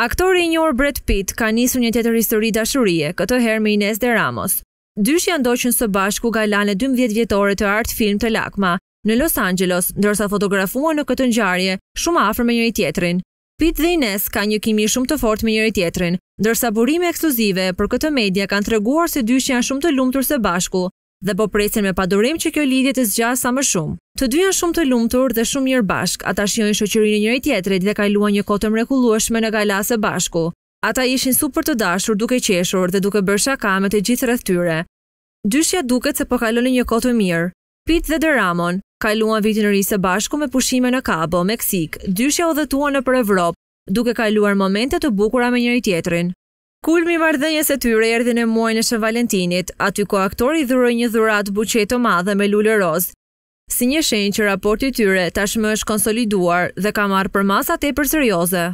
Aktori i njohur Brad Pitt ka nisur një tjetër histori dashurie, këtë herë me Ines De Ramos. Dysh janë ndoqën së bashku nga 12 vjetore të Art Film të Lakma, në Los Angeles, ndërsa fotografuan në këtë ngjarje, shumë afër me njëri tjetrin. Pitt dhe Ines kanë një kimi shumë të fortë me njëri tjetrin, ndërsa burime ekskluzive për këtë media kanë treguar se dysh janë shumë të lumtur së bashku dhe po presin me padurim që kjo lidhje të zgjasë sa më shumë. Të dy janë shumë të lumtur dhe shumë mirë bashk. Ata shijojnë shoqërinë njëri tjetrit dhe kaluan një kohë të mrekullueshme në galasë bashku. Ata ishin super të dashur duke qeshur dhe duke bërë shaka me të gjithë rreth tyre. Dyshja duket se po kalonin një kohë të mirë. Pit dhe Deramon kaluan vitin e ri së bashku me pushime në Cabo, Meksik. Dyshja në nëpër Evropë, duke kaluar momente të bukura me njëri tjetrin. Kulmi i marrëdhënies së tyre erdhi në muajin e Shën Valentinit, aty ku aktori i dhuroi një dhuratë buqe të madhe me lule rozë. Si një shenjë që raporti i tyre tashmë është konsoliduar dhe ka marrë përmasa tepër serioze.